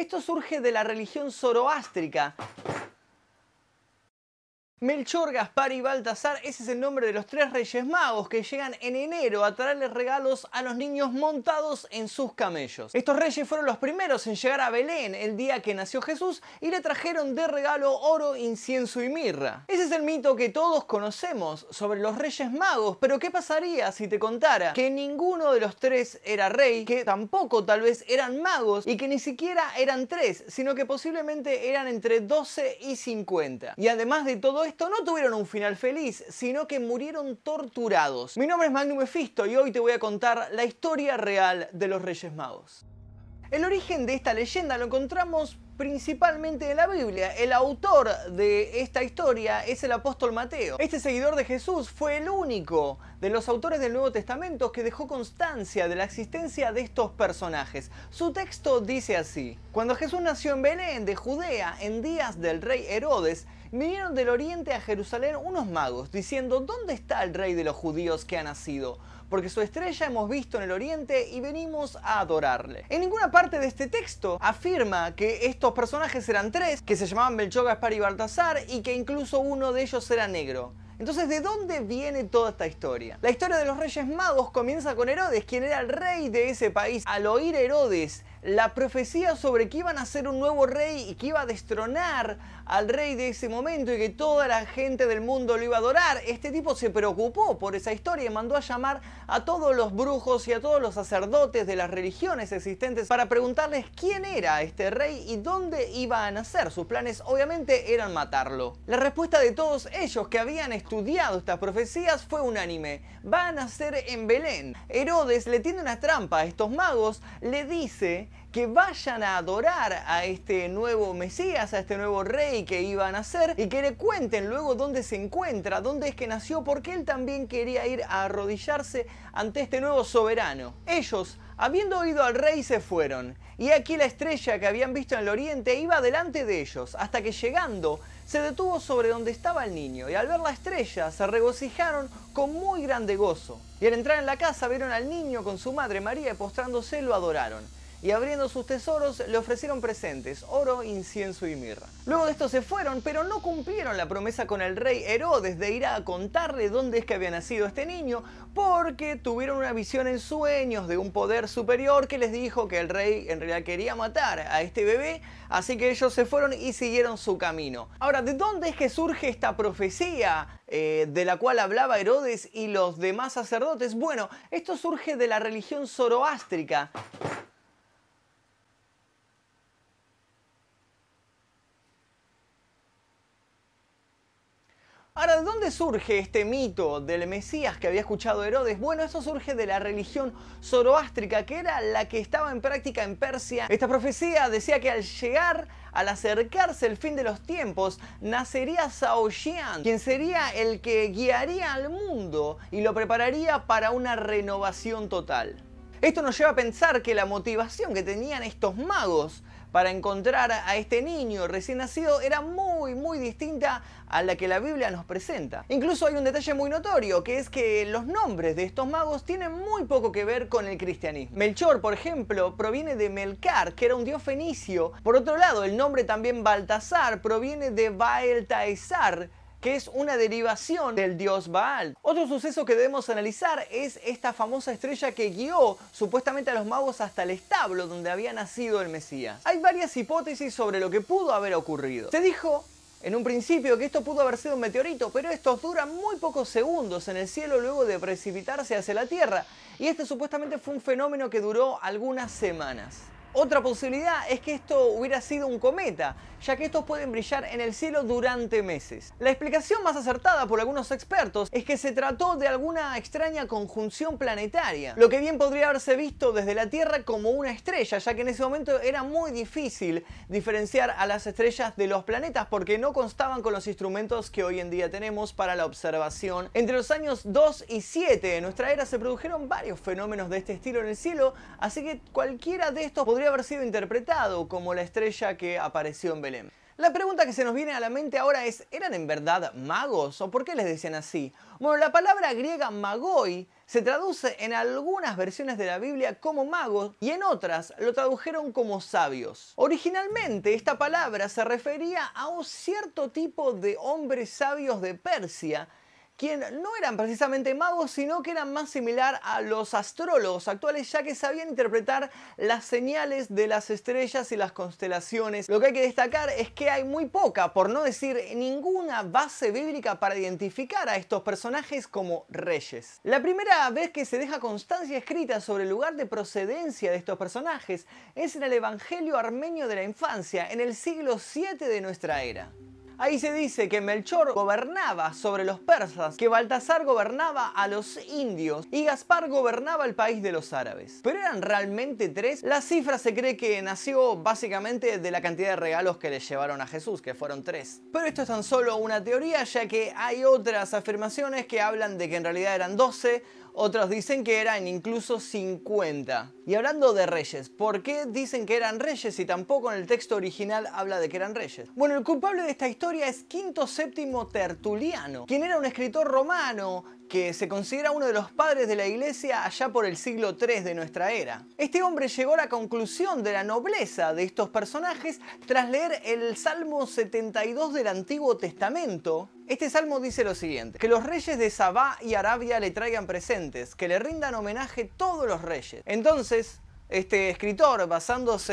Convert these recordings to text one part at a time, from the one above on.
Esto surge de la religión zoroástrica. Melchor, Gaspar y Baltasar, ese es el nombre de los tres reyes magos que llegan en enero a traerles regalos a los niños montados en sus camellos. Estos reyes fueron los primeros en llegar a Belén el día que nació Jesús y le trajeron de regalo oro, incienso y mirra. Ese es el mito que todos conocemos sobre los Reyes Magos, pero ¿qué pasaría si te contara que ninguno de los tres era rey, que tampoco tal vez eran magos y que ni siquiera eran tres, sino que posiblemente eran entre 12 y 50? Y además de todo esto, no tuvieron un final feliz, sino que murieron torturados. Mi nombre es Magnum Mephisto y hoy te voy a contar la historia real de los Reyes Magos. El origen de esta leyenda lo encontramos principalmente en la Biblia. El autor de esta historia es el apóstol Mateo. Este seguidor de Jesús fue el único de los autores del Nuevo Testamento que dejó constancia de la existencia de estos personajes. Su texto dice así, Cuando Jesús nació en Belén de Judea en días del rey Herodes, vinieron del oriente a Jerusalén unos magos, diciendo, ¿dónde está el rey de los judíos que ha nacido? porque su estrella hemos visto en el oriente y venimos a adorarle. En ninguna parte de este texto afirma que estos personajes eran tres, que se llamaban Melchor, Gaspar y Baltasar, y que incluso uno de ellos era negro. Entonces, ¿de dónde viene toda esta historia? La historia de los Reyes Magos comienza con Herodes, quien era el rey de ese país. Al oír Herodes la profecía sobre que iban a ser un nuevo rey y que iba a destronar al rey de ese momento y que toda la gente del mundo lo iba a adorar. Este tipo se preocupó por esa historia y mandó a llamar a todos los brujos y a todos los sacerdotes de las religiones existentes para preguntarles quién era este rey y dónde iba a nacer. Sus planes obviamente eran matarlo. La respuesta de todos ellos que habían estudiado estas profecías fue unánime. Va a nacer en Belén. Herodes le tiene una trampa a estos magos, le dice que vayan a adorar a este nuevo Mesías, a este nuevo rey que iba a nacer y que le cuenten luego dónde se encuentra, dónde es que nació, porque él también quería ir a arrodillarse ante este nuevo soberano. Ellos, habiendo oído al rey, se fueron, y aquí la estrella que habían visto en el oriente iba delante de ellos, hasta que llegando se detuvo sobre donde estaba el niño, y al ver la estrella se regocijaron con muy grande gozo. Y al entrar en la casa vieron al niño con su madre María y postrándose lo adoraron y abriendo sus tesoros le ofrecieron presentes, oro, incienso y mirra. Luego de esto se fueron, pero no cumplieron la promesa con el rey Herodes de ir a contarle dónde es que había nacido este niño, porque tuvieron una visión en sueños de un poder superior que les dijo que el rey en realidad quería matar a este bebé, así que ellos se fueron y siguieron su camino. Ahora, ¿de dónde es que surge esta profecía eh, de la cual hablaba Herodes y los demás sacerdotes? Bueno, esto surge de la religión zoroástrica surge este mito del Mesías que había escuchado Herodes? Bueno, eso surge de la religión zoroástrica, que era la que estaba en práctica en Persia. Esta profecía decía que al llegar, al acercarse el fin de los tiempos, nacería Xian, quien sería el que guiaría al mundo y lo prepararía para una renovación total. Esto nos lleva a pensar que la motivación que tenían estos magos para encontrar a este niño recién nacido era muy, muy distinta a la que la Biblia nos presenta. Incluso hay un detalle muy notorio, que es que los nombres de estos magos tienen muy poco que ver con el cristianismo. Melchor, por ejemplo, proviene de Melcar, que era un dios fenicio. Por otro lado, el nombre también Baltasar proviene de Baeltaesar, que es una derivación del dios Baal. Otro suceso que debemos analizar es esta famosa estrella que guió supuestamente a los magos hasta el establo donde había nacido el Mesías. Hay varias hipótesis sobre lo que pudo haber ocurrido. Se dijo en un principio que esto pudo haber sido un meteorito, pero estos duran muy pocos segundos en el cielo luego de precipitarse hacia la Tierra, y este supuestamente fue un fenómeno que duró algunas semanas. Otra posibilidad es que esto hubiera sido un cometa, ya que estos pueden brillar en el cielo durante meses. La explicación más acertada por algunos expertos es que se trató de alguna extraña conjunción planetaria, lo que bien podría haberse visto desde la Tierra como una estrella, ya que en ese momento era muy difícil diferenciar a las estrellas de los planetas porque no constaban con los instrumentos que hoy en día tenemos para la observación. Entre los años 2 y 7 de nuestra era se produjeron varios fenómenos de este estilo en el cielo, así que cualquiera de estos podría haber sido interpretado como la estrella que apareció en Belén. La pregunta que se nos viene a la mente ahora es, ¿eran en verdad magos o por qué les decían así? Bueno, la palabra griega magoi se traduce en algunas versiones de la Biblia como magos y en otras lo tradujeron como sabios. Originalmente esta palabra se refería a un cierto tipo de hombres sabios de Persia quien no eran precisamente magos, sino que eran más similar a los astrólogos actuales, ya que sabían interpretar las señales de las estrellas y las constelaciones. Lo que hay que destacar es que hay muy poca, por no decir ninguna base bíblica para identificar a estos personajes como reyes. La primera vez que se deja constancia escrita sobre el lugar de procedencia de estos personajes es en el Evangelio armenio de la infancia, en el siglo 7 de nuestra era. Ahí se dice que Melchor gobernaba sobre los persas, que Baltasar gobernaba a los indios y Gaspar gobernaba el país de los árabes. Pero eran realmente tres. La cifra se cree que nació básicamente de la cantidad de regalos que le llevaron a Jesús, que fueron tres. Pero esto es tan solo una teoría, ya que hay otras afirmaciones que hablan de que en realidad eran 12, otros dicen que eran incluso 50. Y hablando de reyes, ¿por qué dicen que eran reyes y tampoco en el texto original habla de que eran reyes? Bueno, el culpable de esta historia es Quinto Séptimo Tertuliano, quien era un escritor romano que se considera uno de los padres de la iglesia allá por el siglo III de nuestra era. Este hombre llegó a la conclusión de la nobleza de estos personajes tras leer el Salmo 72 del Antiguo Testamento. Este salmo dice lo siguiente, que los reyes de Sabá y Arabia le traigan presentes, que le rindan homenaje todos los reyes. Entonces, este escritor basándose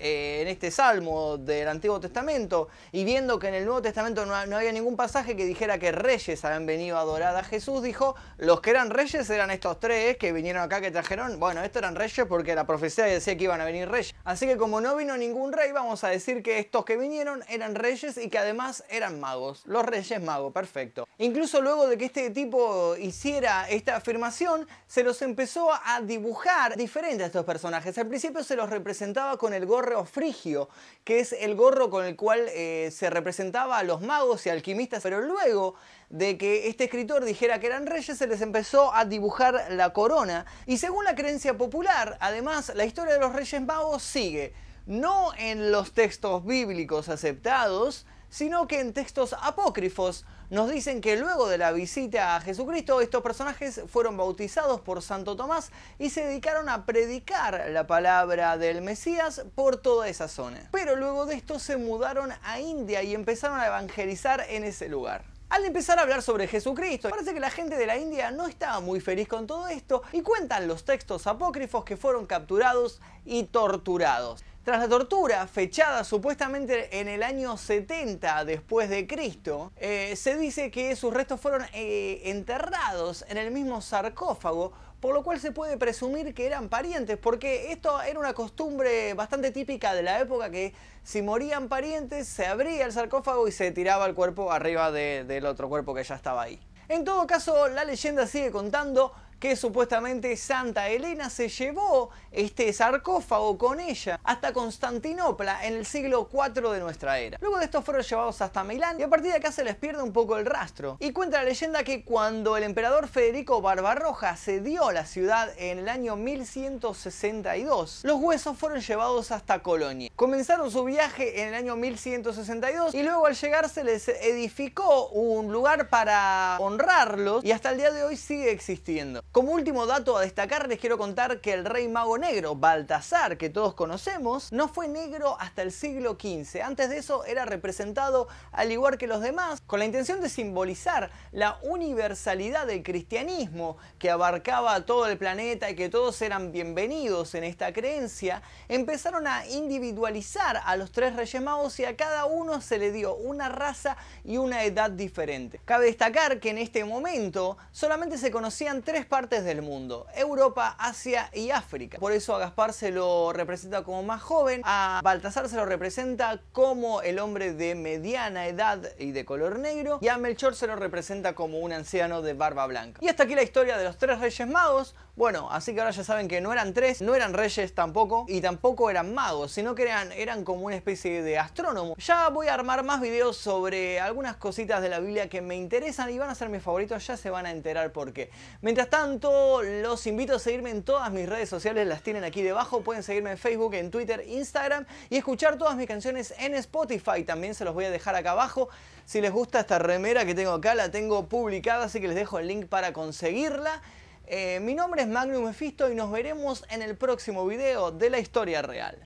eh, en este salmo del Antiguo Testamento y viendo que en el Nuevo Testamento no, había ningún pasaje que dijera que reyes habían venido a adorar a Jesús, dijo, los que eran reyes eran estos tres que vinieron acá, que trajeron, bueno, estos eran reyes porque la profecía decía que iban a venir reyes. Así que como no vino ningún rey, vamos a decir que estos que vinieron eran reyes y que además eran magos, los reyes magos, perfecto. Incluso luego de que este tipo hiciera esta afirmación, se los empezó a dibujar diferentes a estos personajes al principio se los representaba con el gorro frigio, que es el gorro con el cual eh, se representaba a los magos y alquimistas, pero luego de que este escritor dijera que eran reyes, se les empezó a dibujar la corona. Y según la creencia popular, además, la historia de los reyes magos sigue, no en los textos bíblicos aceptados, sino que en textos apócrifos nos dicen que luego de la visita a Jesucristo estos personajes fueron bautizados por Santo Tomás y se dedicaron a predicar la palabra del Mesías por toda esa zona. Pero luego de esto se mudaron a India y empezaron a evangelizar en ese lugar. Al empezar a hablar sobre Jesucristo, parece que la gente de la India no estaba muy feliz con todo esto y cuentan los textos apócrifos que fueron capturados y torturados. Tras la tortura, fechada supuestamente en el año 70 después de Cristo, eh, se dice que sus restos fueron eh, enterrados en el mismo sarcófago, por lo cual se puede presumir que eran parientes, porque esto era una costumbre bastante típica de la época que si morían parientes se abría el sarcófago y se tiraba el cuerpo arriba del otro cuerpo que ya estaba ahí. En todo caso, la leyenda sigue contando que supuestamente Santa Elena se llevó este sarcófago con ella hasta Constantinopla en el siglo IV de nuestra era. Luego de estos fueron llevados hasta Milán y a partir de acá se les pierde un poco el rastro. Y cuenta la leyenda que cuando el emperador Federico Barbarroja cedió la ciudad en el año 1162, los huesos fueron llevados hasta Colonia. Comenzaron su viaje en el año 1162 y luego al llegar se les edificó un lugar para honrarlos y hasta el día de hoy sigue existiendo. Como último dato a destacar les quiero contar que el rey mago negro, Baltasar, que todos conocemos, no fue negro hasta el siglo XV. Antes de eso era representado al igual que los demás, con la intención de simbolizar la universalidad del cristianismo que abarcaba todo el planeta y que todos eran bienvenidos en esta creencia, empezaron a individualizar a los tres reyes magos y a cada uno se le dio una raza y una edad diferente. Cabe destacar que en este momento solamente se conocían tres partes partes del mundo, Europa, Asia y África. Por eso a Gaspar se lo representa como más joven, a Baltasar se lo representa como el hombre de mediana edad y de color negro, y a Melchor se lo representa como un anciano de barba blanca. Y hasta aquí la historia de los tres reyes magos. Bueno, así que ahora ya saben que no eran tres, no eran reyes tampoco, y tampoco eran magos, sino que eran, eran como una especie de astrónomo. Ya voy a armar más videos sobre algunas cositas de la Biblia que me interesan y van a ser mis favoritos, ya se van a enterar por qué. Mientras tanto, los invito a seguirme en todas mis redes sociales, las tienen aquí debajo. Pueden seguirme en Facebook, en Twitter, Instagram y escuchar todas mis canciones en Spotify. También se los voy a dejar acá abajo. Si les gusta esta remera que tengo acá, la tengo publicada, así que les dejo el link para conseguirla. Eh, mi nombre es Magnum Mefisto y nos veremos en el próximo video de la historia real.